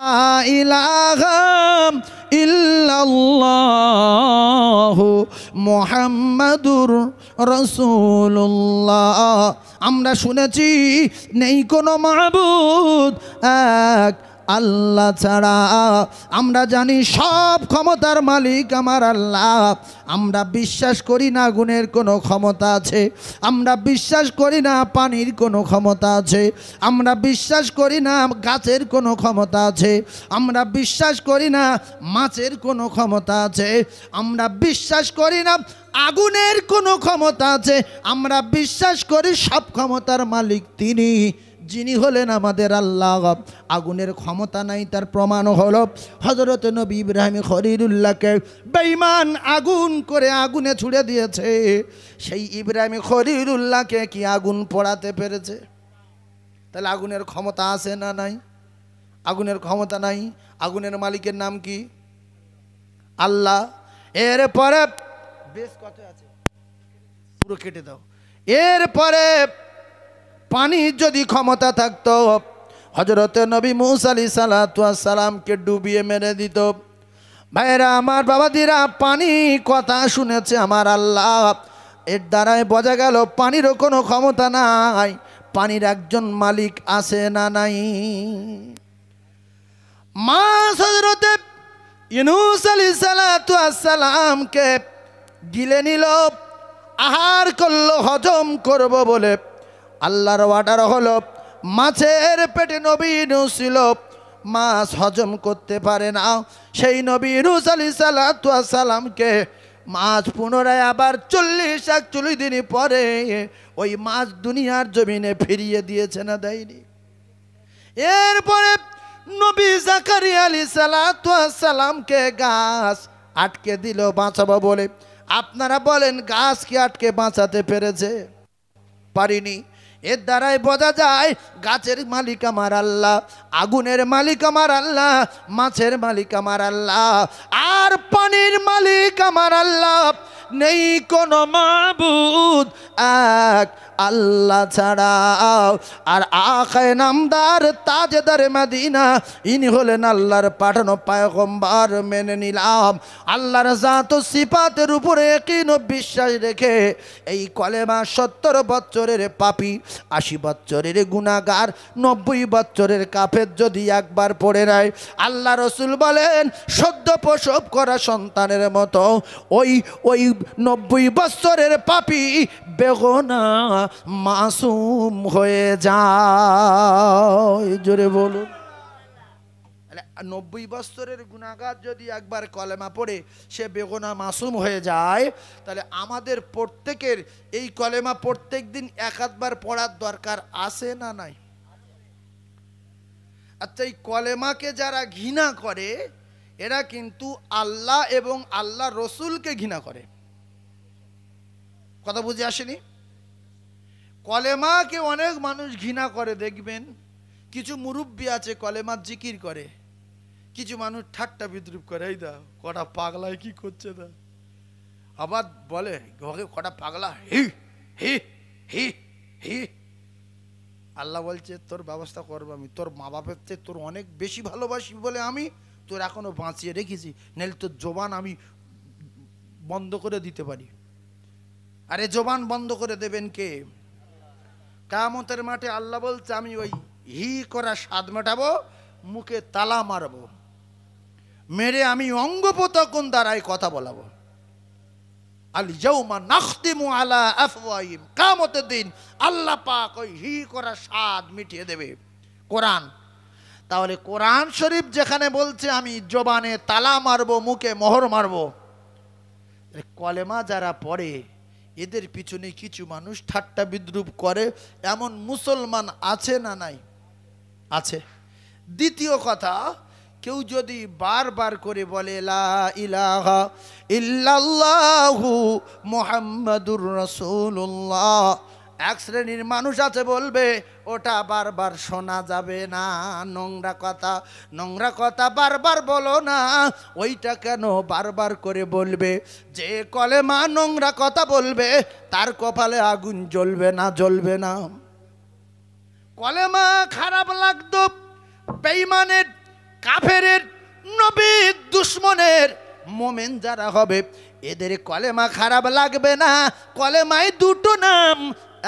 إله إلا الله محمد رسول الله আমরা শুনেছি নেই কোনো মাহবুদ এক আল্লাহ ছাড়া আমরা জানি সব ক্ষমতার মালিক আমার আল্লাহ আমরা বিশ্বাস করি না গুণের কোনো ক্ষমতা আছে আমরা বিশ্বাস করি না পানির কোনো ক্ষমতা আছে আমরা বিশ্বাস করি না গাছের কোনো ক্ষমতা আছে আমরা বিশ্বাস করি না মাছের কোনো ক্ষমতা আছে আমরা বিশ্বাস করি না আগুনের কোনো ক্ষমতা আছে আমরা বিশ্বাস করি সব ক্ষমতার মালিক তিনি যিনি হলেন আমাদের আল্লাহ আগুনের ক্ষমতা নাই তার প্রমাণ হল হজরত নবী ইব্রাহিম খরিরুল্লাহকে বেইমান আগুন করে আগুনে ছুড়ে দিয়েছে সেই ইব্রাহিম খরিরুল্লাহকে কি আগুন পড়াতে পেরেছে তাহলে আগুনের ক্ষমতা আছে না নাই আগুনের ক্ষমতা নাই আগুনের মালিকের নাম কি আল্লাহ এরপরে বেশ কত আছে পুরো কেটে দাও এরপরে পানির যদি ক্ষমতা থাকত হজরতে নবী মুসালি সালাতামকে ডুবিয়ে মেরে দিত ভাইরা আমার বাবাদিরা পানি কথা শুনেছে আমার আল্লাহ এর দ্বারাই বোঝা গেল পানিরও কোনো ক্ষমতা নাই পানির একজন মালিক আছে না নাই মাছ হজরতে ইনুস আলি সালাতামকে গিলে নিল আহার করলো হজম করব বলে আল্লাহর ওয়াটার হলো মাছের পেটে নবী ছিল মাছ হজম করতে পারে না সেই নবী রুস আলি সালাতামকে মাছ পুনরায় আবার চল্লিশ একচল্লিশ দিন পরে ওই মাছ দুনিয়ার জমিনে ফিরিয়ে দিয়েছে না দেয়নি এরপরে নবী জাকারি আলী সালাতামকে গাছ আটকে দিল বাঁচাবো বলে আপনারা বলেন গাছ কি আটকে বাঁচাতে পেরেছে পারিনি এর দ্বারাই বোঝা যায় গাছের মালিক আমার আল্লাহ আগুনের মালিক আমার আল্লাহ মাছের মালিক আমার আল্লাহ আর পানির মালিক আমার আল্লাহ নেই কোনো মাবুদ এক আল্লাহ ছাড়া আর আখায় নামদার তাজেদার মাদিনা ইনি হলেন আল্লাহর পাঠানো পায়গম্বার মেনে নিলাম আল্লাহর জাত সিপাতের উপরে কিন বিশ্বাস রেখে এই কলেমা সত্তর বৎসরের পাপি আশি বৎসরের গুণাগার নব্বই বৎসরের কাফের যদি একবার পড়ে নেয় আল্লাহ রসুল বলেন সদ্য প্রসব করা সন্তানের মতো ওই ওই নব্বই বছরের পাপি বেগনা মাসুম হয়ে যায় জোরে বলুন নব্বই বছরের গুণাগার যদি একবার কলেমা পড়ে সে বেগোনা মাসুম হয়ে যায় তাহলে আমাদের প্রত্যেকের এই কলেমা প্রত্যেক দিন এক আধবার পড়ার দরকার আছে না নাই আচ্ছা এই কলেমাকে যারা ঘৃণা করে এরা কিন্তু আল্লাহ এবং আল্লাহ রসুলকে ঘৃণা করে কথা বুঝে আসেনি কলেমাকে অনেক মানুষ ঘৃণা করে দেখবেন কিছু মুরব্বী আছে কলেমার জিকির করে কিছু মানুষ ঠাট্টা বিদ্রুপ করে এই দা কটা পাগলায় কি করছে দা আবার বলে কটা পাগলা হি হি হি হি আল্লাহ বলছে তোর ব্যবস্থা করবো আমি তোর মা বাপের চেয়ে তোর অনেক বেশি ভালোবাসি বলে আমি তোর এখনও বাঁচিয়ে রেখেছি নাহলে তোর জবান আমি বন্ধ করে দিতে পারি আরে জবান বন্ধ করে দেবেন কে কামতের মাঠে আল্লাহ বলছে আমি ওই হি করা স্বাদ মেটাবো মুখে তালা মারব মেরে আমি অঙ্গ প্রতকন দ্বারাই কথা বলাবো আল জৌমা নাখতিমু আলা আফওয়াহিম কামতের দিন আল্লাহ পাক ওই হি করা স্বাদ মিটিয়ে দেবে কোরআন তাহলে কোরআন শরীফ যেখানে বলছে আমি জবানে তালা মারবো মুখে মোহর মারবো কলেমা যারা পড়ে এদের পিছনে কিছু মানুষ ঠাট্টা বিদ্রুপ করে এমন মুসলমান আছে না নাই আছে দ্বিতীয় কথা কেউ যদি বারবার করে বলে ইলাহা ইল্লাল্লাহু মোহাম্মদুর রসুল্লাহ এক শ্রেণীর মানুষ আছে বলবে ওটা বারবার শোনা যাবে না নোংরা কথা নোংরা কথা বারবার বলো না ওইটা কেন বারবার করে বলবে যে কলে মা নোংরা কথা বলবে তার কপালে আগুন জ্বলবে না জ্বলবে না কলেমা খারাপ লাগতো বেইমানের কাফেরের নবীর দুশ্মনের মোমেন যারা হবে এদের কলেমা খারাপ লাগবে না কলেমায় দুটো নাম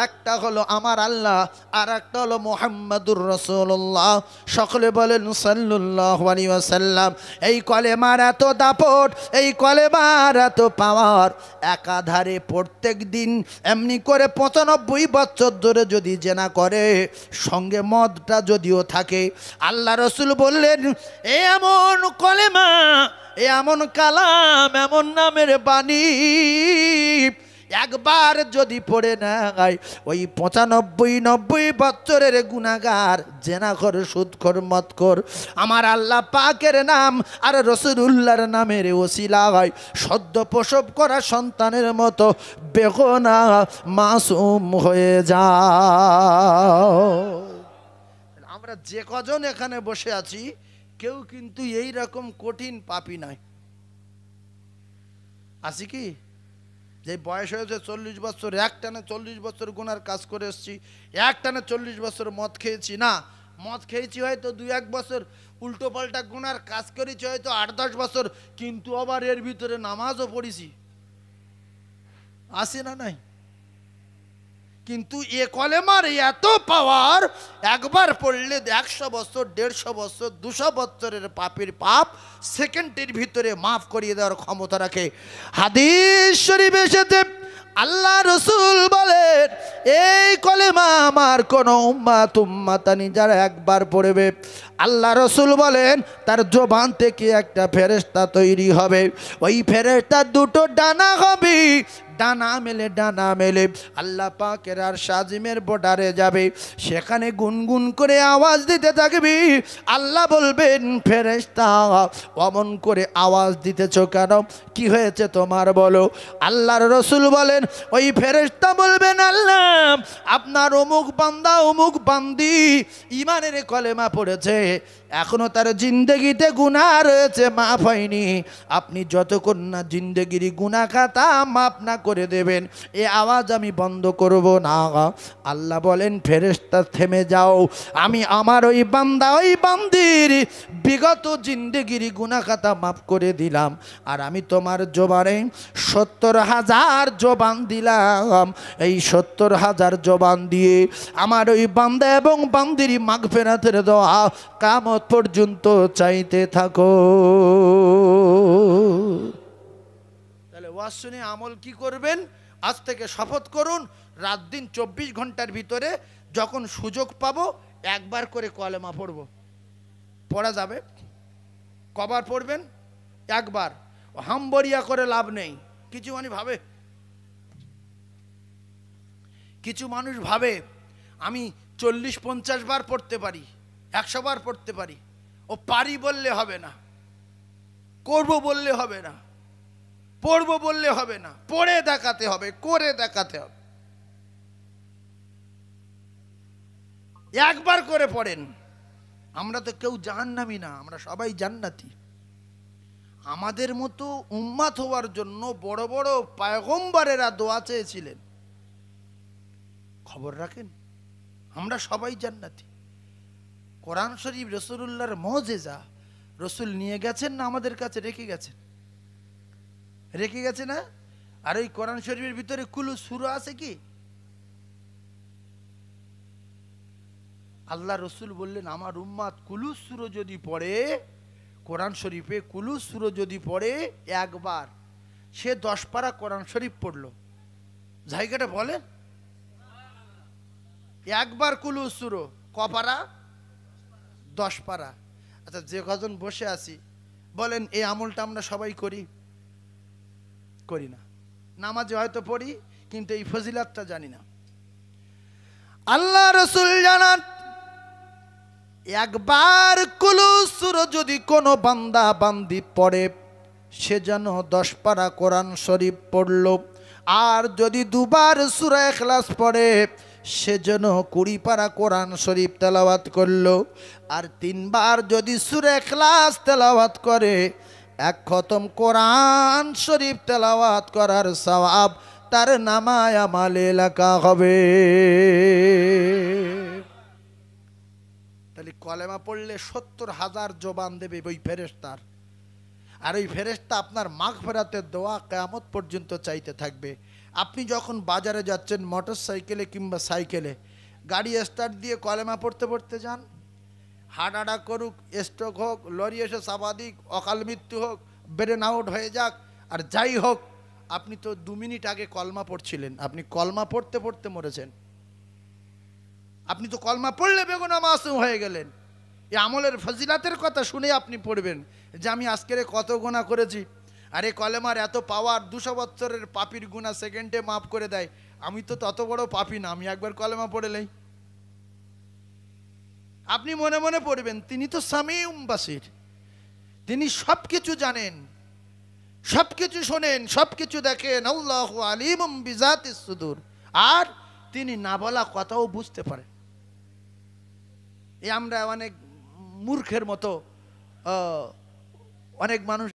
একটা হলো আমার আল্লাহ আর একটা হলো মোহাম্মদুর রসুল্লাহ সকলে বলেন সাল্লাহ আলিয়াসাল্লাম এই কলেমার এত দাপট এই কলেমার এত পাওয়ার একাধারে প্রত্যেক দিন এমনি করে পঁচানব্বই বছর ধরে যদি জেনা করে সঙ্গে মদটা যদিও থাকে আল্লাহ রসুল বললেন এ এমন কলেমা এ এমন কালাম এমন নামের বাণী একবার যদি পড়ে নেয় ওই পঁচানব্বই নব্বই বছরের গুণাগার কর মত কর আমার আল্লাহ পাকের নাম আর রসুল্লাহর নামের ওসিলা হয় সদ্য প্রসব করা সন্তানের মতো বেগনা মাসুম হয়ে যা আমরা যে কজন এখানে বসে আছি কেউ কিন্তু এই রকম কঠিন পাপি নয় আছি কি যে বয়স হয়েছে চল্লিশ বছর এক টানে চল্লিশ বছর গুনার কাজ করে এসছি এক টানে চল্লিশ বছর মদ খেয়েছি না মদ খেয়েছি হয়তো দু এক বছর উল্টো পাল্টা গুনার কাজ করেছি হয়তো আট দশ বছর কিন্তু আবার এর ভিতরে নামাজও পড়েছি আসে না নাই কিন্তু এ কলেমার এত পাওয়ার একবার পড়লে একশো বছর দেড়শো বছর দুশো বছরের পাপের পাপ সেকেন্ডের ভিতরে মাফ করিয়ে দেওয়ার ক্ষমতা রাখে হাদিস শরীফে আল্লাহ রসুল বলেন এই কলেমা আমার কোনো উম্মা তুম্মাতানি যারা একবার পড়বে আল্লাহ রসুল বলেন তার জোবান থেকে একটা ফেরেস্তা তৈরি হবে ওই ফেরেস্তা দুটো ডানা হবে ডানা মেলে ডানা মেলে আল্লাহ পাকের আর সাজিমের বর্ডারে যাবে সেখানে গুনগুন করে আওয়াজ দিতে থাকবি আল্লাহ বলবেন ফেরেস্তা অমন করে আওয়াজ দিতেছ কেন কি হয়েছে তোমার বলো আল্লাহর রসুল বলেন ওই ফেরেস্তা বলবেন আল্লাহ আপনার অমুক বান্দা অমুক বান্দি ইমানের কলেমা পড়েছে it এখনো তার জিন্দগিতে গুণা রয়েছে মাফ হয়নি আপনি যতক্ষণ না জিন্দগিরি গুণা খাতা মাফ না করে দেবেন এ আওয়াজ আমি বন্ধ করব না আল্লাহ বলেন ফেরেস্তা থেমে যাও আমি আমার ওই বান্দা ওই বান্দির বিগত জিন্দগিরি গুণা খাতা মাফ করে দিলাম আর আমি তোমার জোবানে সত্তর হাজার জোবান দিলাম এই সত্তর হাজার জোবান দিয়ে আমার ওই বান্দা এবং বান্দিরি মাঘ ফেরাতের দেওয়া কামত কেয়ামত পর্যন্ত চাইতে থাকো তাহলে ওয়াজ শুনে আমল কি করবেন আজ থেকে শপথ করুন রাত দিন চব্বিশ ঘন্টার ভিতরে যখন সুযোগ পাবো একবার করে কলেমা পড়ব পড়া যাবে কবার পড়বেন একবার হাম্বরিয়া করে লাভ নেই কিছু মানুষ ভাবে কিছু মানুষ ভাবে আমি চল্লিশ পঞ্চাশ বার পড়তে পারি একশো বার পড়তে পারি ও পারি বললে হবে না করব বললে হবে না পড়ব বললে হবে না পড়ে দেখাতে হবে করে দেখাতে হবে একবার করে পড়েন আমরা তো কেউ জাহান্নামি না আমরা সবাই জান্নাতি আমাদের মতো উম্মাত হওয়ার জন্য বড় বড় পায়গম্বারেরা দোয়া চেয়েছিলেন খবর রাখেন আমরা সবাই জান্নাতি কোরআন শরীফ রসুল্লাহর মজেজা রসুল নিয়ে গেছেন না আমাদের কাছে রেখে গেছেন রেখে গেছে না আর ওই কোরআন শরীফের ভিতরে কুলু সুর আছে কি আল্লাহ রসুল বললেন আমার উম্মাদ কুলু সুর যদি পড়ে কোরআন শরীফে কুলু সুর যদি পড়ে একবার সে দশ পারা কোরআন শরীফ পড়ল জায়গাটা বলেন একবার কুলু সুর কপারা দশ পারা আচ্ছা যে কজন বসে আছি বলেন এই আমলটা আমরা সবাই করি করি না নামাজে হয়তো পড়ি কিন্তু এই ফজিলাতটা জানি না আল্লাহ রসুল জানান একবার কুলুসুর যদি কোনো বান্দা বান্দি পড়ে সে যেন দশ পারা কোরআন শরীফ পড়ল আর যদি দুবার সুরা এখলাস পড়ে সে যেন কুড়ি পাড়া কোরআন শরীফ তেলাওয়াত করল আর তিনবার যদি সুরে ক্লাস তেলাওয়াত করে এক খতম কোরআন শরীফ তেলাওয়াত করার সবাব তার নামায় আমাল এলাকা হবে তাহলে কলেমা পড়লে সত্তর হাজার জবান দেবে ওই ফেরেস্তার আর ওই ফেরেস্তা আপনার মাঘ ফেরাতে দোয়া কেয়ামত পর্যন্ত চাইতে থাকবে আপনি যখন বাজারে যাচ্ছেন মোটর সাইকেলে কিংবা সাইকেলে গাড়ি স্টার্ট দিয়ে কলেমা পড়তে পড়তে যান হাডাডা করুক স্ট্রোক হোক লরি এসে সাবাদিক অকাল মৃত্যু হোক ব্রেন আউট হয়ে যাক আর যাই হোক আপনি তো দু মিনিট আগে কলমা পড়ছিলেন আপনি কলমা পড়তে পড়তে মরেছেন আপনি তো কলমা পড়লে বেগুনা মাসুম হয়ে গেলেন এই আমলের ফজিলাতের কথা শুনে আপনি পড়বেন যে আমি আজকের কত গোনা করেছি আরে কলেমার এত পাওয়ার দুশো বৎসরের পাপির গুণা সেকেন্ডে মাফ করে দেয় আমি তো তত বড় পাপি না আমি একবার কলেমা পড়ে নেই আপনি মনে মনে পড়বেন তিনি তো স্বামী উম্বাসীর তিনি সব কিছু জানেন সব কিছু শোনেন সব কিছু দেখেন আল্লাহ আলিম বিজাত সুদূর আর তিনি না বলা কথাও বুঝতে পারেন এ আমরা অনেক মূর্খের মতো অনেক মানুষ